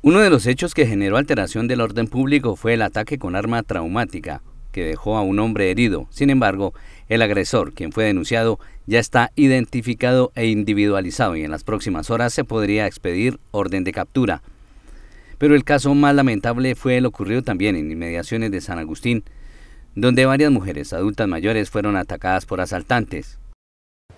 Uno de los hechos que generó alteración del orden público fue el ataque con arma traumática, que dejó a un hombre herido. Sin embargo, el agresor, quien fue denunciado, ya está identificado e individualizado y en las próximas horas se podría expedir orden de captura. Pero el caso más lamentable fue el ocurrido también en inmediaciones de San Agustín, donde varias mujeres adultas mayores fueron atacadas por asaltantes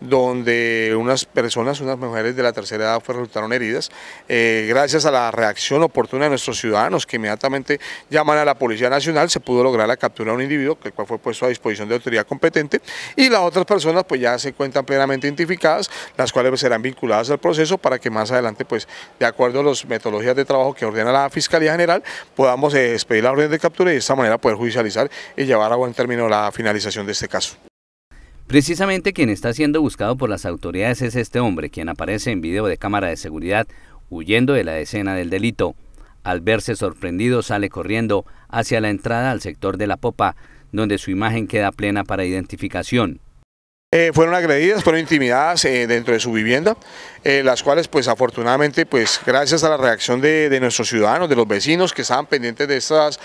donde unas personas, unas mujeres de la tercera edad pues, resultaron heridas, eh, gracias a la reacción oportuna de nuestros ciudadanos que inmediatamente llaman a la Policía Nacional, se pudo lograr la captura de un individuo, que cual fue puesto a disposición de autoridad competente, y las otras personas pues ya se encuentran plenamente identificadas, las cuales pues, serán vinculadas al proceso para que más adelante pues de acuerdo a las metodologías de trabajo que ordena la Fiscalía General, podamos despedir eh, la orden de captura y de esta manera poder judicializar y llevar a buen término la finalización de este caso. Precisamente quien está siendo buscado por las autoridades es este hombre, quien aparece en video de cámara de seguridad huyendo de la escena del delito. Al verse sorprendido sale corriendo hacia la entrada al sector de la popa, donde su imagen queda plena para identificación. Eh, fueron agredidas, fueron intimidadas eh, dentro de su vivienda, eh, las cuales pues afortunadamente pues gracias a la reacción de, nuestros ciudadanos, de los vecinos que estaban pendientes de estas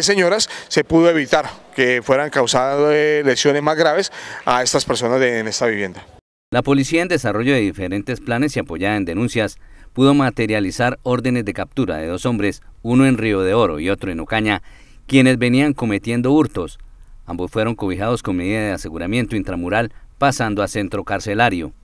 señoras, se pudo evitar que fueran causadas lesiones más graves a estas personas en esta vivienda. La policía en desarrollo de diferentes planes y apoyada en denuncias pudo materializar órdenes de captura de dos hombres, uno en Río de Oro y otro en Ocaña, quienes venían cometiendo hurtos. Ambos fueron cobijados con medida de aseguramiento intramural pasando a centro carcelario.